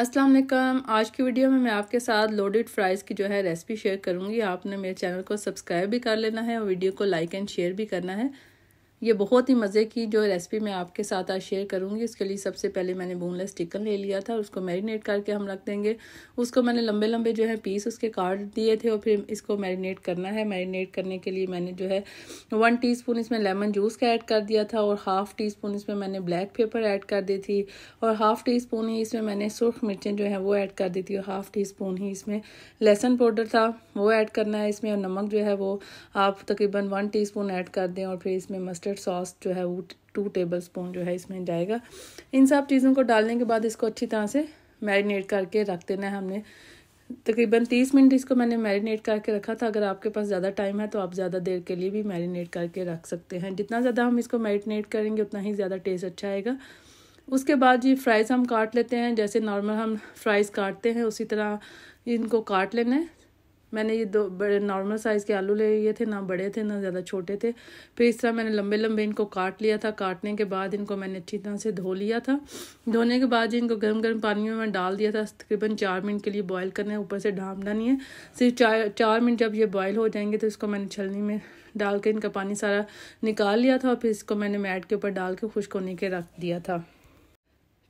अस्सलाम वालेकुम आज की वीडियो में मैं आपके साथ लोडेड फ्राइज़ की जो है रेसिपी शेयर करूंगी आपने मेरे चैनल को सब्सक्राइब भी कर लेना है और वीडियो को लाइक एंड शेयर भी करना है ये बहुत ही मज़े की जो रेसिपी मैं आपके साथ आज शेयर करूँगी इसके लिए सबसे पहले मैंने बोनलेस चिकन ले लिया था उसको मैरिनेट करके हम रख देंगे उसको मैंने लंबे लंबे जो है पीस उसके काट दिए थे और फिर इसको मैरिनेट करना है मैरिनेट करने के लिए मैंने जो है वन टी इसमें लेमन जूस का ऐड कर दिया था और हाफ़ टी स्पून इसमें मैंने ब्लैक पेपर ऐड कर दी थी और हाफ़ टी स्पून ही इसमें मैंने सुरख मिर्चें जो है वो ऐड कर दी थी और हाफ़ टी स्पून ही इसमें लहसन पाउडर था वो ऐड करना है इसमें और नमक जो है वो आप तकरीबन वन टी ऐड कर दें और फिर इसमें मस्टर्ड मस्टर्ड सॉस जो है वो टू टेबल स्पून जो है इसमें जाएगा इन सब चीज़ों को डालने के बाद इसको अच्छी तरह से मैरिनेट करके रख देना है हमने तकरीबन तीस मिनट इसको मैंने मैरिनेट करके रखा था अगर आपके पास ज़्यादा टाइम है तो आप ज़्यादा देर के लिए भी मैरिनेट करके रख सकते हैं जितना ज़्यादा हम इसको मैरिनेट करेंगे उतना ही ज़्यादा टेस्ट अच्छा आएगा उसके बाद ये फ्राइज़ हम काट लेते हैं जैसे नॉर्मल हम फ्राइज़ काटते हैं उसी तरह इनको काट लेना है मैंने ये दो बड़े नॉर्मल साइज़ के आलू ले लिए थे ना बड़े थे ना ज़्यादा छोटे थे फिर इस तरह मैंने लंबे लंबे इनको काट लिया था काटने के बाद इनको मैंने अच्छी तरह से धो लिया था धोने के बाद इनको गर्म गर्म पानी में मैं डाल दिया था तकरीबन चार मिनट के लिए बॉयल करना है ऊपर से ढांपना नहीं है सिर्फ चार चार मिनट जब ये बॉयल हो जाएंगे तो इसको मैंने छलनी में डाल के इनका पानी सारा निकाल लिया था और फिर इसको मैंने मैट के ऊपर डाल के खुश्क होने के रख दिया था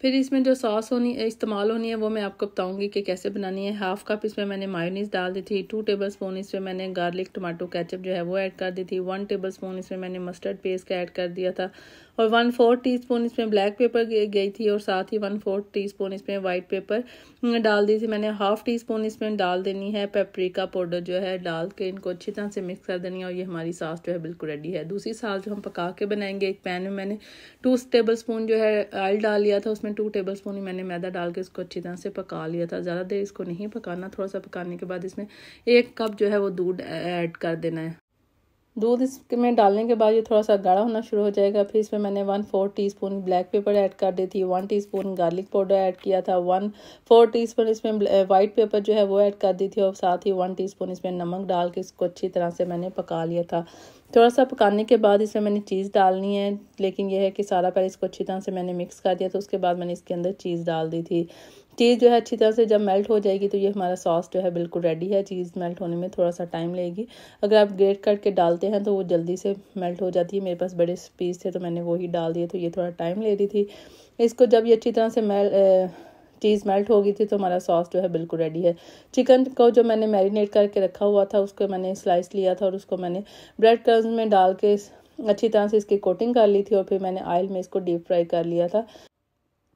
फिर इसमें जो सॉस होनी इस्तेमाल होनी है वो मैं आपको बताऊंगी कि कैसे बनानी है हाफ़ कप इसमें मैंने मायोनीस डाल दी थी टू टेबल स्पून इसमें मैंने गार्लिक टमाटो कैचअप जो है वो ऐड कर दी थी वन टेबल स्पून इसमें मैंने मस्टर्ड पेस्ट का ऐड कर दिया था और वन फोर्थ टी स्पून इसमें ब्लैक पेपर गई थी और साथ ही वन फोर्थ टी स्पून इसमें वाइट पेपर डाल दी थी मैंने हाफ़ टी स्पून इसमें डाल देनी है पेपरिका पाउडर जो है डाल के इनको अच्छी तरह से मिक्स कर देनी है और ये हमारी सास जो है बिल्कुल रेडी है दूसरी सास जो हम पका के बनाएंगे एक पैन में मैंने टू टेबल स्पून जो है ऑयल डाल लिया था उसमें इसमें टू टेबल स्पून ही मैंने मैदा डाल के इसको अच्छी तरह से पका लिया था ज़्यादा देर इसको नहीं पकाना थोड़ा सा पकाने के बाद इसमें एक कप जो है वो दूध ऐड कर देना है दूध इसके में डालने के बाद ये थोड़ा सा गाढ़ा होना शुरू हो जाएगा फिर इसमें मैंने one four teaspoon black pepper add कर दी थी one teaspoon garlic powder add किया था वन फोर टीस्पून इसमें वाइट पेपर जो है वो ऐड कर दी थी और साथ ही वन टीस्पून इसमें नमक डाल के इसको अच्छी तरह से मैंने पका लिया था थोड़ा सा पकाने के बाद इसमें मैंने चीज़ डालनी है लेकिन यह है कि सारा पहले इसको अच्छी तरह से मैंने मिक्स कर दिया तो उसके बाद मैंने इसके अंदर चीज़ डाल दी थी चीज़ जो है अच्छी तरह से जब मेल्ट हो जाएगी तो ये हमारा सॉस जो है बिल्कुल रेडी है चीज़ मेल्ट होने में थोड़ा सा टाइम लगेगी अगर आप ग्रेट करके डालते हैं तो वो जल्दी से मेल्ट हो जाती है मेरे पास बड़े पीस थे तो मैंने वही डाल दिए तो ये थोड़ा टाइम ले रही थी इसको जब ये अच्छी तरह से मेल चीज़ मेल्ट हो गई थी तो हमारा सॉस जो है बिल्कुल रेडी है चिकन को जो मैंने मैरिनेट करके रखा हुआ था उसको मैंने स्लाइस लिया था और उसको मैंने ब्रेड क्रम्स में डाल के अच्छी तरह से इसकी कोटिंग कर ली थी और फिर मैंने ऑयल में इसको डीप फ्राई कर लिया था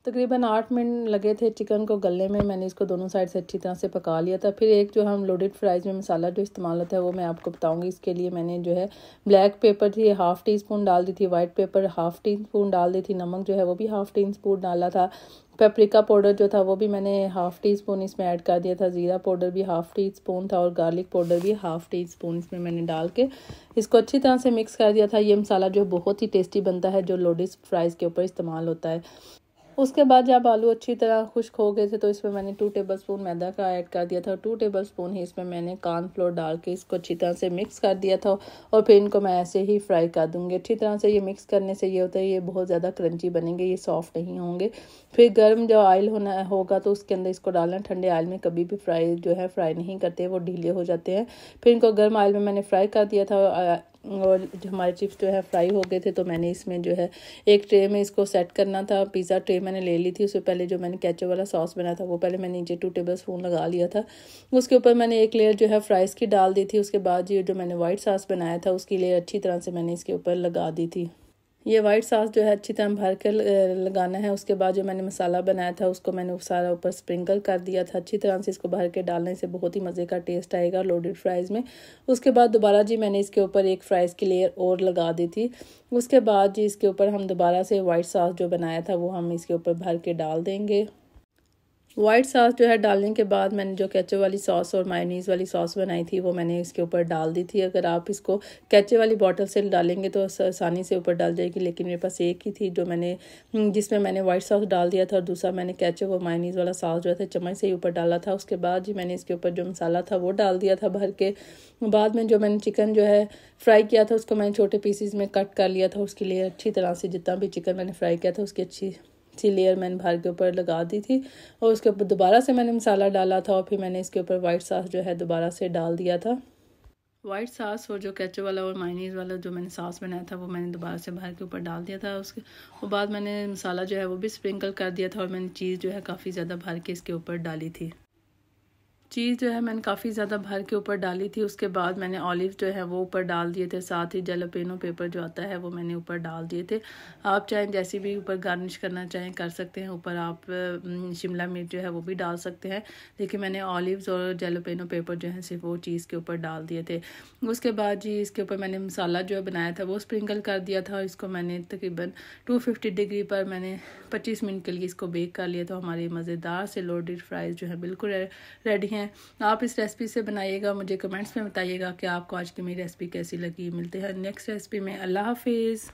तकरीबन आठ मिनट लगे थे चिकन को गलने में मैंने इसको दोनों साइड से अच्छी तरह से पका लिया था फिर एक जो हम लोडेड फ्राइज़ में मसाला जो इस्तेमाल होता है वो मैं आपको बताऊंगी इसके लिए मैंने जो है ब्लैक पेपर थी हाफ़ टी स्पून डाल दी थी white pepper half teaspoon डाल दी थी नमक जो है वो भी हाफ़ टी स्पून डाला था पेपरिका पाउडर जो था वो भी मैंने हाफ़ टी स्पून इसमें ऐड कर दिया था ज़ीरा पाउडर भी हाफ़ टी स्पून था और गार्लिक पाउडर भी हाफ़ टी स्पून इसमें मैंने डाल के इसको अच्छी तरह से मिक्स कर दिया था ये मसाला जो बहुत ही टेस्टी बनता है जो लोडिस फ्राइज़ के ऊपर इस्तेमाल होता है उसके बाद जब आलू अच्छी तरह खुश्क हो गए थे तो इसमें मैंने टू टेबल स्पून मैदा का ऐड कर दिया था और टू टेबल स्पून ही इसमें मैंने फ्लोर डाल के इसको अच्छी तरह से मिक्स कर दिया था और फिर इनको मैं ऐसे ही फ्राई कर दूँगी अच्छी तरह से ये मिक्स करने से ये होता है ये बहुत ज़्यादा क्रंची बनेंगे ये सॉफ्ट नहीं होंगे फिर गर्म जो ऑयल होना होगा तो उसके अंदर इसको डालना ठंडे ऑयल में कभी भी फ्राई जो है फ्राई नहीं करते वो ढीले हो जाते हैं फिर इनको गर्म ऑयल में मैंने फ्राई कर दिया था और जो हमारे चिप्स जो है फ्राई हो गए थे तो मैंने इसमें जो है एक ट्रे में इसको सेट करना था पिज़्ज़ा ट्रे मैंने ले ली थी उससे पहले जो मैंने कैचो वाला सॉस बना था वो पहले मैंने नीचे टू टेबल स्पून लगा लिया था उसके ऊपर मैंने एक लेयर जो है फ्राइज़ की डाल दी थी उसके बाद जो मैंने वाइट सॉस बनाया था उसकी लेयर अच्छी तरह से मैंने इसके ऊपर लगा दी थी ये वाइट सॉस जो है अच्छी तरह भर कर लगाना है उसके बाद जो मैंने मसाला बनाया था उसको मैंने सारा ऊपर स्प्रिंकल कर दिया था अच्छी तरह से इसको भर के डालने से बहुत ही मज़े का टेस्ट आएगा लोडेड फ्राइज़ में उसके बाद दोबारा जी मैंने इसके ऊपर एक फ़्राइज़ की लेयर और लगा दी थी उसके बाद जी इसके ऊपर हम दोबारा से वाइट सॉस जो बनाया था वो हम इसके ऊपर भर के डाल देंगे वाइट सॉस जो है डालने के बाद मैंने जो कैचे वाली सॉस और मायनीज़ वाली सॉस बनाई थी वो मैंने इसके ऊपर डाल दी थी अगर आप इसको कैचे वाली बॉटल से डालेंगे तो आसानी से ऊपर डाल जाएगी लेकिन मेरे पास एक ही थी जो मैंने हम्म, जिसमें मैंने वाइट सॉस डाल दिया था और दूसरा मैंने कैचे और मायनीज़ वाला सॉस जो था चम्मच से ही ऊपर डाला था उसके बाद जी मैंने इसके ऊपर जो मसाला था वो डाल दिया था भर के बाद में जो मैंने चिकन जो है फ्राई किया था उसको मैंने छोटे पीसीज में कट कर लिया था उसके लिए अच्छी तरह से जितना भी चिकन मैंने फ्राई किया था उसकी अच्छी सी लेयर मैंने बाहर के ऊपर लगा दी थी और उसके ऊपर दोबारा से मैंने मसाला डाला था और फिर मैंने इसके ऊपर वाइट सास जो है दोबारा से डाल दिया था वाइट सास और जो कैचअप वाला और माइनीज वाला जो मैंने सास बनाया था वो मैंने दोबारा से बाहर के ऊपर डाल दिया था उसके और बाद मैंने मसाला जो है वो भी स्प्रिंकल कर दिया था और मैंने चीज़ जो है काफ़ी ज़्यादा भर के इसके ऊपर डाली थी चीज़ जो है मैंने काफ़ी ज़्यादा भर के ऊपर डाली थी उसके बाद मैंने ऑलिव जो है वो ऊपर डाल दिए थे साथ ही जलपेनो पेपर जो आता है वो मैंने ऊपर डाल दिए थे आप चाहें जैसी भी ऊपर गार्निश करना चाहें कर सकते हैं ऊपर आप शिमला मिर्च जो है वो भी डाल सकते हैं लेकिन मैंने ऑलिव और जलपेनो पेपर जो है सिर्फ वो चीज़ के ऊपर डाल दिए थे उसके बाद जी इसके ऊपर मैंने मसाला जो है बनाया था वो स्प्रिंकल कर दिया था इसको मैंने तकरीबन टू फिफ्टी डिग्री पर मैंने पच्चीस मिनट के लिए इसको बेक कर लिया था हमारे मज़ेदार से लोडेड फ्राइज़ जो है बिल्कुल रेडी हैं आप इस रेसिपी से बनाइएगा मुझे कमेंट्स में बताइएगा कि आपको आज की मेरी रेसिपी कैसी लगी मिलते हैं नेक्स्ट रेसिपी में अल्लाह हाफिज़